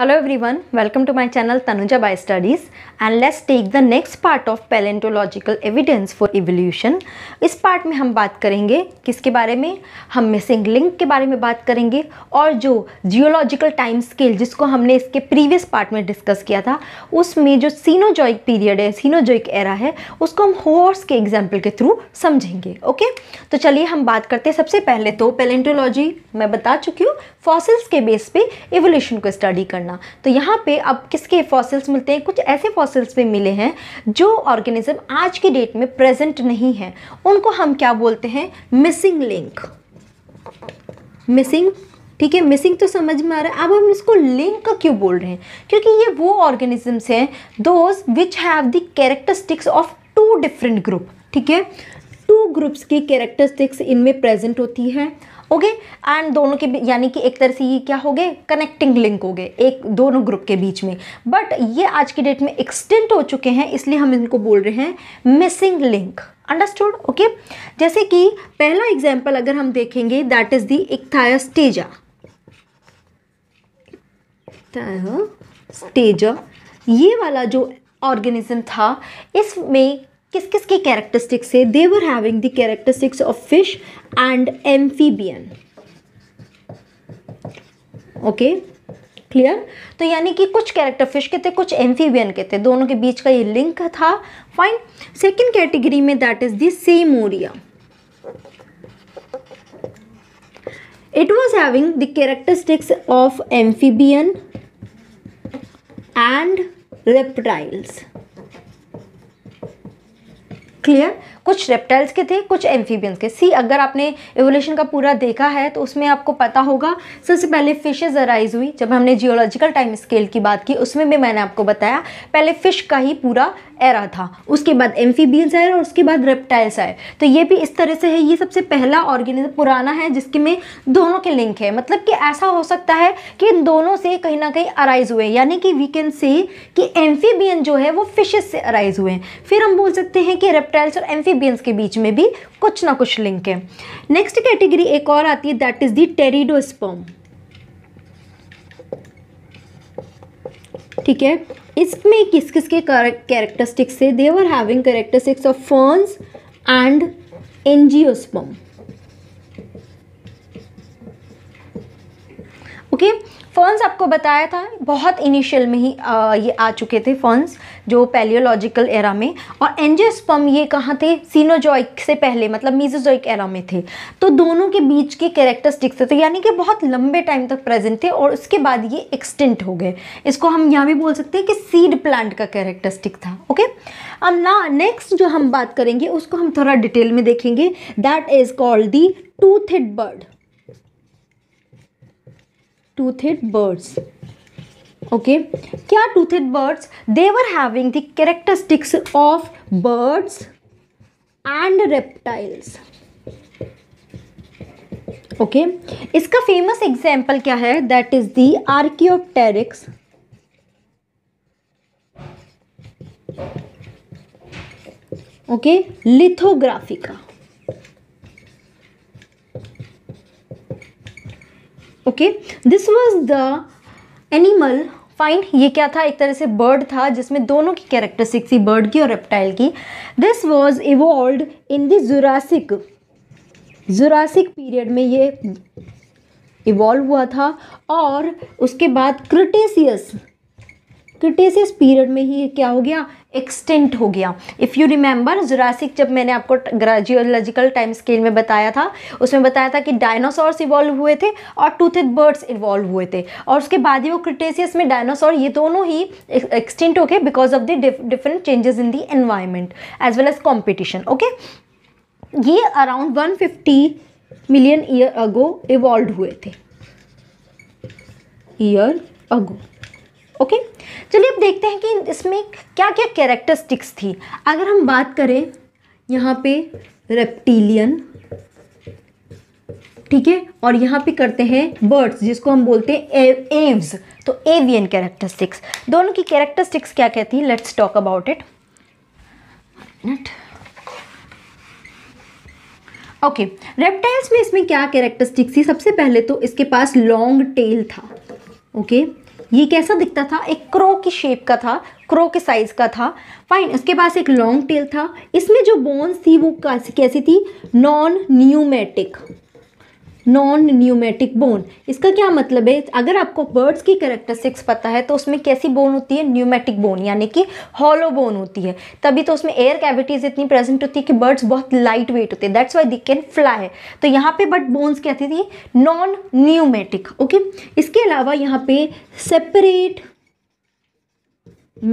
Hello everyone welcome to my channel Tanuja by studies and let's take the next part of paleontological evidence for evolution इस part में हम बात करेंगे किसके बारे में हम मिसिंग लिंक के बारे में बात करेंगे और जो जियोलॉजिकल टाइम स्केल जिसको हमने इसके प्रीवियस पार्ट में डिस्कस किया था उसमें जो सीनोजॉइक पीरियड है सीनोजॉइक एरा है उसको हम हॉर्स के एग्जाम्पल के थ्रू समझेंगे ओके तो चलिए हम बात करते हैं सबसे पहले तो पेलेंटोलॉजी मैं बता चुकी हूँ फॉसिल्स के बेस पे एवोल्यूशन को स्टडी करना करना तो यहाँ पे अब किसके फॉसिल्स मिलते हैं कुछ ऐसे फॉसिल्स भी मिले हैं जो ऑर्गेनिज्म आज के डेट में प्रेजेंट नहीं है उनको हम क्या बोलते हैं मिसिंग लिंक मिसिंग ठीक है मिसिंग तो समझ में आ रहा है अब हम इसको लिंक का क्यों बोल रहे हैं क्योंकि ये वो ऑर्गेनिजम्स हैं those which have the characteristics of two different group ठीक है टू ग्रुप्स की कैरेक्टरिस्टिक्स इनमें प्रेजेंट होती है ओके एंड दोनों के यानी कि एक तरह से ये क्या हो गए कनेक्टिंग लिंक हो गए एक दोनों ग्रुप के बीच में बट ये आज की डेट में एक्सटेंट हो चुके हैं इसलिए हम इनको बोल रहे हैं मिसिंग लिंक अंडरस्टूड ओके जैसे कि पहला एग्जाम्पल अगर हम देखेंगे दैट इज़ दी स्टेजा स्टेजा ये वाला जो ऑर्गेनिज्म था इसमें किस किस की कैरेक्टरिस्टिक्स है they were having the characteristics of fish and amphibian okay clear तो यानी कि कुछ कैरेक्टर फिश के थे कुछ एम्फीबियन के थे दोनों के बीच का ये लिंक था फाइन सेकेंड कैटेगरी में that is the it was having the characteristics of amphibian and and clear कुछ रेप्टाइल्स के थे कुछ एम्फीबियंस के सी अगर आपने एवोल्यूशन का पूरा देखा है तो उसमें आपको पता होगा सबसे पहले फिशेज अराइज हुई जब हमने जियोलॉजिकल टाइम स्केल की बात की उसमें भी मैंने आपको बताया पहले फिश का ही पूरा एरा था उसके बाद एम्फीबियंस आए और उसके बाद रेप्टाइल्स आए तो ये भी इस तरह से है ये सबसे पहला ऑर्गेनिज्म पुराना है जिसके में दोनों के लिंक है मतलब कि ऐसा हो सकता है कि इन दोनों से कहीं ना कहीं अराइज हुए यानी कि वी कैन से कि एम्फीबियन जो है वो फिशेज से अराइज हुए हैं फिर हम बोल सकते हैं कि रेप्टाइल्स और एम्फीबियन एम्फीबियंस के बीच में भी कुछ ना कुछ लिंक है नेक्स्ट कैटेगरी एक और आती है दैट इज़ टेरिडो टेरिडोस्पर्म ठीक है इसमें किस किस के कैरेक्टरिस्टिक्स है they were having characteristics of ferns and angiosperm okay okay? Ferns आपको बताया था बहुत इनिशियल में ही आ, ये आ चुके थे फर्न्स जो पैलियोलॉजिकल एरा में और एनजियोस्पम ये कहाँ थे सीनोजॉइक से पहले मतलब मीजोजॉइक एरा में थे तो दोनों के बीच के कैरेक्टरिस्टिक्स थे तो यानी कि बहुत लंबे टाइम तक प्रेजेंट थे और उसके बाद ये एक्सटेंट हो गए इसको हम यहाँ भी बोल सकते हैं कि सीड प्लांट का कैरेक्टरिस्टिक था ओके अब ना नेक्स्ट जो हम बात करेंगे उसको हम थोड़ा डिटेल में देखेंगे that is called the toothed bird toothed birds okay क्या toothed birds they were having the characteristics of birds and reptiles okay इसका फेमस एग्जाम्पल क्या है that is the Archaeopteryx okay lithographica okay this was the animal fine ये क्या था एक तरह से बर्ड था जिसमें दोनों की कैरेक्टरिस्टिक थी बर्ड की और रेप्टाइल की this was evolve in Jurassic Jurassic period में ये इवॉल्व हुआ था और उसके बाद क्रिटेसियस क्रिटेसियस पीरियड में ही क्या हो गया एक्सटेंट हो गया इफ़ यू रिमेंबर जुरासिक जब मैंने आपको ग्राजियोलॉजिकल टाइम स्केल में बताया था उसमें बताया था कि डायनासोर्स इवॉल्व हुए थे और टूथेड बर्ड्स इवॉल्व हुए थे और उसके बाद ही वो क्रिटेसियस में डायनासोर ये दोनों ही एक्सटेंट हो गए because of the different changes in the environment as well as competition okay ये around one fifty million year ago evolve हुए थे ईयर अगो ओके चलिए अब देखते हैं कि इसमें क्या क्या कैरेक्टरिस्टिक्स थी अगर हम बात करें यहाँ पे रेप्टिलियन ठीक है और यहाँ पे करते हैं बर्ड्स जिसको हम बोलते हैं एव, एव्स तो एवियन कैरेक्टरिस्टिक्स दोनों की कैरेक्टरिस्टिक्स क्या कहती हैं let's talk about it okay reptiles में इसमें क्या कैरेक्टरिस्टिक्स थी सबसे पहले तो इसके पास लॉन्ग टेल था ओके okay? ये कैसा दिखता था एक क्रो की शेप का था क्रो के साइज़ का था फाइन उसके पास एक लॉन्ग टेल था इसमें जो बोन्स थी वो कैसी कैसी थी non pneumatic non pneumatic bone इसका क्या मतलब है अगर आपको बर्ड्स की करेक्टरिस्टिक्स पता है तो उसमें कैसी बोन होती है न्यूमेटिक बोन यानी कि हॉलो बोन होती है तभी तो उसमें एयर कैविटीज़ इतनी प्रेजेंट होती है कि बर्ड्स बहुत लाइट वेट होते हैं that's why they can fly तो यहाँ पे बट बोन्स क्या थी नॉन न्यूमेटिक ओके इसके अलावा यहाँ पे separate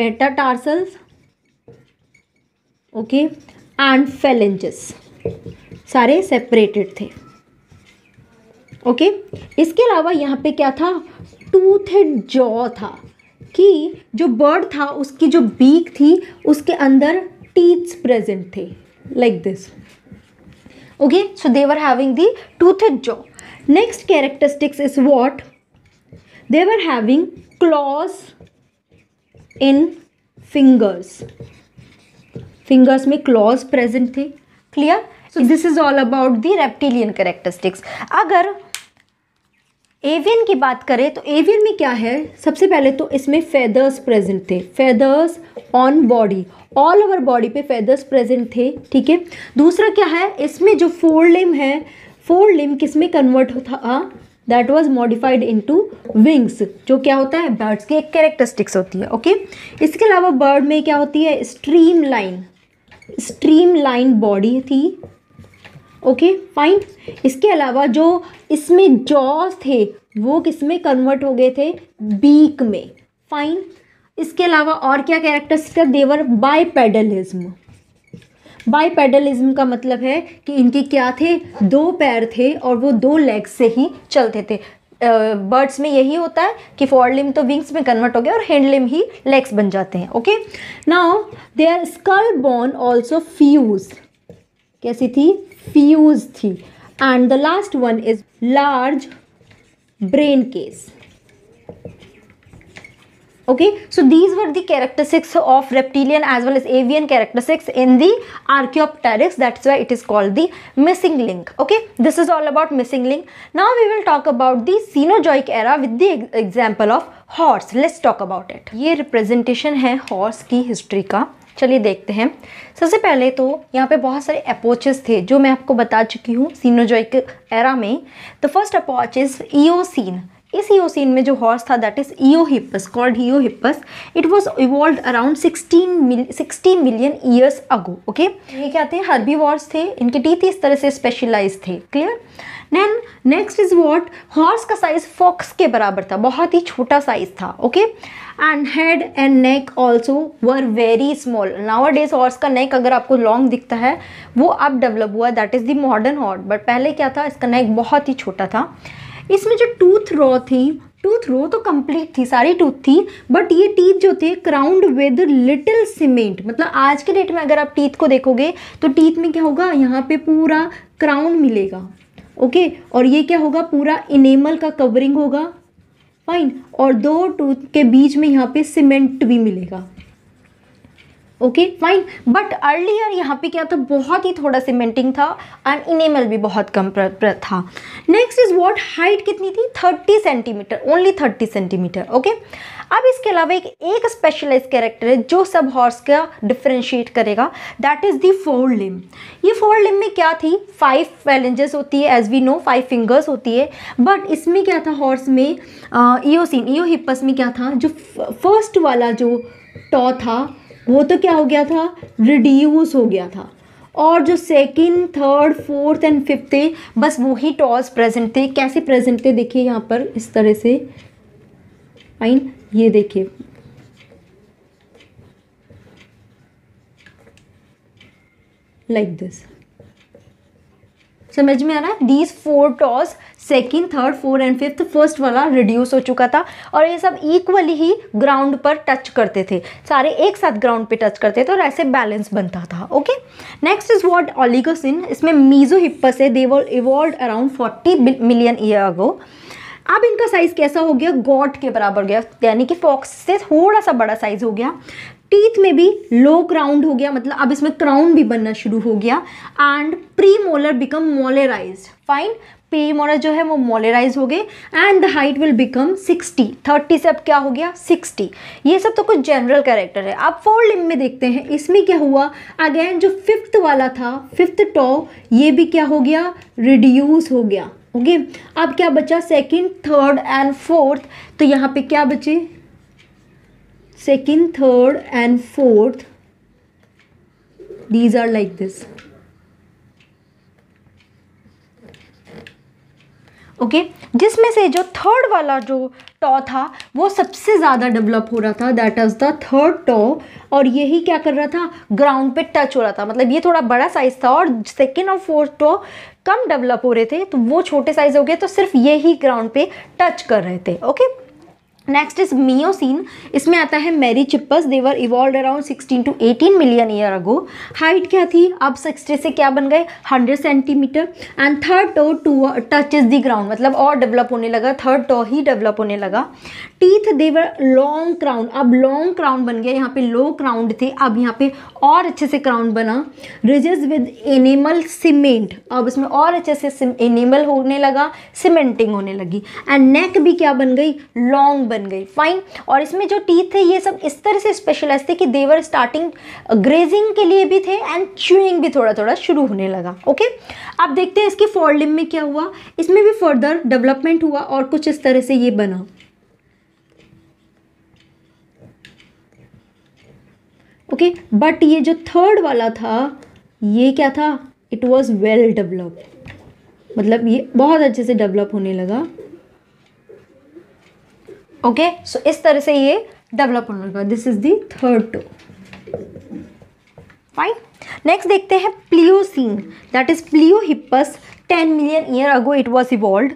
metatarsals okay and phalanges सारे सेपरेटेड थे ओके इसके अलावा यहाँ पे क्या था टूथ एंड जॉ था कि जो बर्ड था उसकी जो बीक थी उसके अंदर टीथ्स प्रेजेंट थे like this okay so they were having the tooth and jaw next characteristics is what they were having claws in fingers fingers में क्लॉज प्रेजेंट थे clear so this is all about the reptilian characteristics अगर avian की बात करें तो avian में क्या है सबसे पहले तो इसमें फेदर्स प्रेजेंट थे feathers on body all over body पे फेदर्स प्रेजेंट थे ठीक है दूसरा क्या है इसमें जो फोर लिम है फोर लिम किस में कन्वर्ट था that was modified into wings जो क्या होता है बर्ड्स की एक कैरेक्टरिस्टिक्स होती है ओके okay? इसके अलावा बर्ड में क्या होती है streamline streamline body थी ओके फाइन इसके अलावा जो इसमें जॉस थे वो किस में कन्वर्ट हो गए थे बीक में फाइन इसके अलावा और क्या कैरेक्टर्स का देवर बाई पैडलिज्म बाई का मतलब है कि इनके क्या थे दो पैर थे और वो दो लेग से ही चलते थे बर्ड्स में यही होता है कि फॉर लिम तो विंग्स में कन्वर्ट हो गया और हैंड लिम ही लेग्स बन जाते हैं okay now they are skull bone also fuse कैसी थी फ्यूज थी and the last one is large brain case okay so these were the characteristics of reptilian as well as avian characteristics in the Archaeopteryx that's why it is called the missing link okay this is all about missing link now we will talk about the Cenozoic era with the example of horse let's talk about it ये representation है horse की history का चलिए देखते हैं सबसे पहले तो यहाँ पे बहुत सारे अपोचेस थे जो मैं आपको बता चुकी हूँ सीनोजोइक एरा में the first epoch is Eocene इस ईओसिन में जो हॉर्स था that is Eohippus called Eohippus it was evolve around 16 मिल sixty million years ago okay ये क्या थे हर्बी वॉर्स थे इनके टीथ इस तरह से स्पेशलाइज थे clear then next is what horse का साइज फॉक्स के बराबर था बहुत ही छोटा साइज था okay okay? And head and neck also were very small nowadays horse का नेक अगर आपको लॉन्ग दिखता है वो अब डेवलप हुआ that is the modern horse but पहले क्या था इसका नेक बहुत ही छोटा था इसमें जो टूथ रॉ थी टूथ रो तो कंप्लीट थी सारी टूथ थी बट ये टीथ जो थे क्राउंड विद लिटिल सीमेंट मतलब आज के डेट में अगर आप टीथ को देखोगे तो टीथ में क्या होगा यहाँ पे पूरा क्राउन मिलेगा ओके और ये क्या होगा पूरा इनेमल का कवरिंग होगा फाइन और दो टूथ के बीच में यहाँ पे सीमेंट भी मिलेगा ओके फाइन बट अर्लियर यहाँ पे क्या था बहुत ही थोड़ा सीमेंटिंग था एंड इनेमल भी बहुत कम प्र, प्र था नेक्स्ट इज वॉट हाइट कितनी थी 30 सेंटीमीटर ओनली 30 सेंटीमीटर ओके अब इसके अलावा एक एक स्पेशलाइज कैरेक्टर है जो सब हॉर्स का डिफ्रेंशिएट करेगा that is the forelimb ये फोर लिम में क्या थी फाइव फैलेंजेस होती है as we know five fingers होती है बट इसमें क्या था हॉर्स में ईओसिन ईओ हिप्पस में क्या था जो फर्स्ट वाला जो टॉ था वो तो क्या हो गया था रिड्यूस हो गया था और जो second third fourth and fifth थे बस वही टॉस प्रेजेंट थे कैसे प्रेजेंट थे देखिए यहाँ पर इस तरह से फाइन ये देखिए लाइक दिस समझ में आ रहा है these four toes second third fourth and fifth first वाला रिड्यूस हो चुका था और ये सब इक्वली ही ग्राउंड पर टच करते थे सारे एक साथ ग्राउंड पे टच करते थे और ऐसे बैलेंस बनता था okay next is what Oligocene इसमें मीजो हिप्पस है they were evolve around forty million year ago अब इनका साइज़ कैसा हो गया गॉड के बराबर गया यानी कि फॉक्स से थोड़ा सा बड़ा साइज़ हो गया टीथ में भी लो क्राउंड हो गया मतलब अब इसमें क्राउंड भी बनना शुरू हो गया and premolar become molarise fine premolar जो है वो मोलराइज हो गए and the height will become 60 30 से अब क्या हो गया 60 ये सब तो कुछ जनरल कैरेक्टर है आप फोर लिम में देखते हैं इसमें क्या हुआ अगेन जो फिफ्थ वाला था फिफ्थ टॉ ये भी क्या हो गया रिड्यूस हो गया ओके अब क्या बचा सेकंड थर्ड एंड फोर्थ तो यहाँ पे क्या बचे second third and fourth these are like this okay okay? जिसमें से जो थर्ड वाला जो टॉ था वो सबसे ज़्यादा डेवलप हो रहा था that is the third toe और यही क्या कर रहा था ग्राउंड पे टच हो रहा था मतलब ये थोड़ा बड़ा साइज था और सेकेंड और फोर्थ टॉ कम डेवलप हो रहे थे तो वो छोटे साइज हो गए तो सिर्फ ये ही ग्राउंड पे टच कर रहे थे ओके नेक्स्ट इज मियोसिन इसमें आता है Merychippus they were evolve around 16 to 18 million year ago height क्या थी अब सिक्सटी से क्या बन गए 100 centimetre and third toe to touch is the ground मतलब और डेवलप होने लगा थर्ड टो ही डेवलप होने लगा टीथ देवर लॉन्ग क्राउन अब लॉन्ग क्राउन बन गया यहाँ पे लो क्राउंड थे अब यहाँ पे और अच्छे से क्राउन बना रिजेज विद एनिमल सीमेंट अब इसमें और अच्छे से एनिमल होने लगा सीमेंटिंग होने लगी एंड नेक भी क्या बन गई लॉन्ग बन गई फाइन और इसमें जो टीथ थे ये सब इस तरह से स्पेशलाइज थे कि देवर स्टार्टिंग ग्रेजिंग के लिए भी थे एंड च्यूइंग भी थोड़ा थोड़ा शुरू होने लगा ओके आप देखते हैं इसके फॉरलिम में क्या हुआ इसमें भी फर्दर डेवलपमेंट हुआ और कुछ इस तरह से ये बना ओके okay, बट ये जो थर्ड वाला था ये क्या था इट वॉज़ वेल डेवलप मतलब ये बहुत अच्छे से डेवलप होने लगा ओके सो इस तरह से ये डेवलप होने लगा this is the third toe fine next देखते हैं Pliocene that is Pliohippus 10 million year ago it was evolve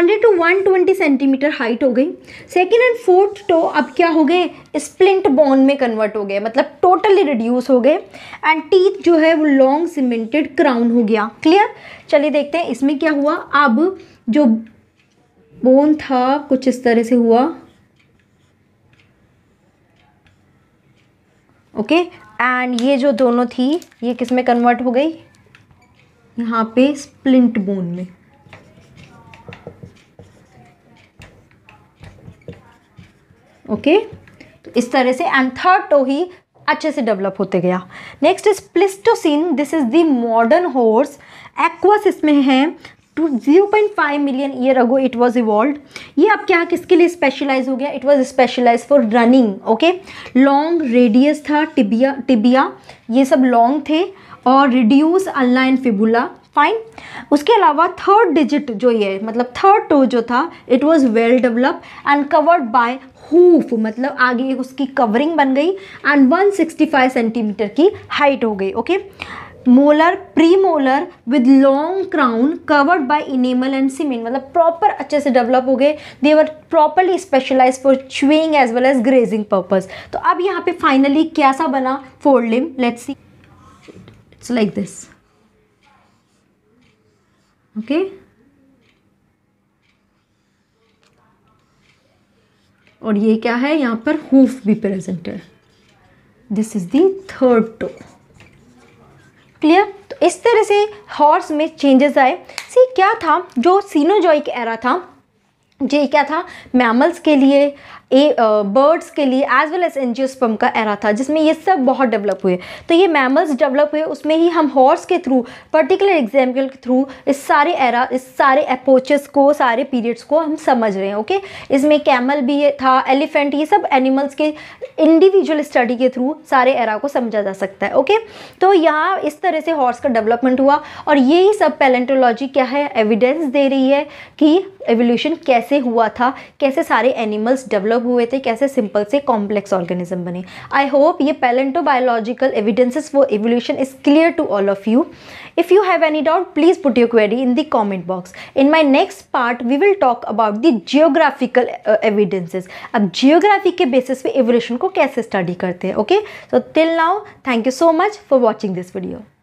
100 to 120 centimetre height हो गई सेकेंड एंड फोर्थ टो अब क्या हो गए स्प्लिंट बोन में कन्वर्ट हो गए मतलब टोटली रिड्यूस हो गए एंड टीथ जो है वो लॉन्ग सीमेंटेड क्राउन हो गया क्लियर चलिए देखते हैं इसमें क्या हुआ अब जो बोन था कुछ इस तरह से हुआ ओके एंड ये जो दोनों थी ये किस में कन्वर्ट हो गई यहाँ पे स्प्लिंट बोन में ओके okay? तो इस तरह से एंड थर्ड टो ही अच्छे से डेवलप होते गया next is Pleistocene this is the modern horse Equus इसमें है to zero point five million year ago it was evolve ये आपके यहाँ किसके लिए स्पेशलाइज हो गया it was specialise for running okay long radius था टिबिया टिबिया ये सब लॉन्ग थे और रिड्यूस अनलाइन फिबुला फाइन उसके अलावा थर्ड डिजिट जो ये मतलब थर्ड टो जो था it was well develop and covered by hoof मतलब आगे उसकी कवरिंग बन गई एंड 165 सेंटीमीटर की हाइट हो गई okay okay? Molar premolar with long crown covered by enamel and cement मतलब प्रॉपर अच्छे से डेवलप हो गए they were properly specialise for chewing as well as grazing purpose तो अब यहाँ पे फाइनली कैसा बना forelimb let's see it's like this okay और ये क्या है यहाँ पर हूफ भी प्रेजेंट है this is the third toe clear तो इस तरह से हॉर्स में चेंजेस आए सी क्या था जो सीनोजॉइक एरा था जो क्या था मैमल्स के लिए ए बर्ड्स के लिए एज वेल एज एनजियोस्पम का एरा था जिसमें ये सब बहुत डेवलप हुए तो ये मैमल्स डेवलप हुए उसमें ही हम हॉर्स के थ्रू पर्टिकुलर एग्जाम्पल के थ्रू इस सारे एरा इस सारे अप्रोचेस को सारे पीरियड्स को हम समझ रहे हैं ओके इसमें कैमल भी था एलिफेंट ये सब एनिमल्स के इंडिविजुअल स्टडी के थ्रू सारे एरा को समझा जा सकता है ओके तो यहाँ इस तरह से हॉर्स का डेवलपमेंट हुआ और यही सब पैलेंटोलॉजी क्या है एविडेंस दे रही है कि एवोल्यूशन कैसे कैसे हुआ था कैसे सारे एनिमल्स डेवलप हुए थे कैसे सिंपल से कॉम्प्लेक्स ऑर्गेनिज्म बने आई होप ये palaeontological evidences for evolution is clear to all of you if you have any doubt please put your query in the comment box in my next part we will talk about the geographical evidences अब geography के basis पे evolution को कैसे study करते हैं okay so till now thank you so much for watching this video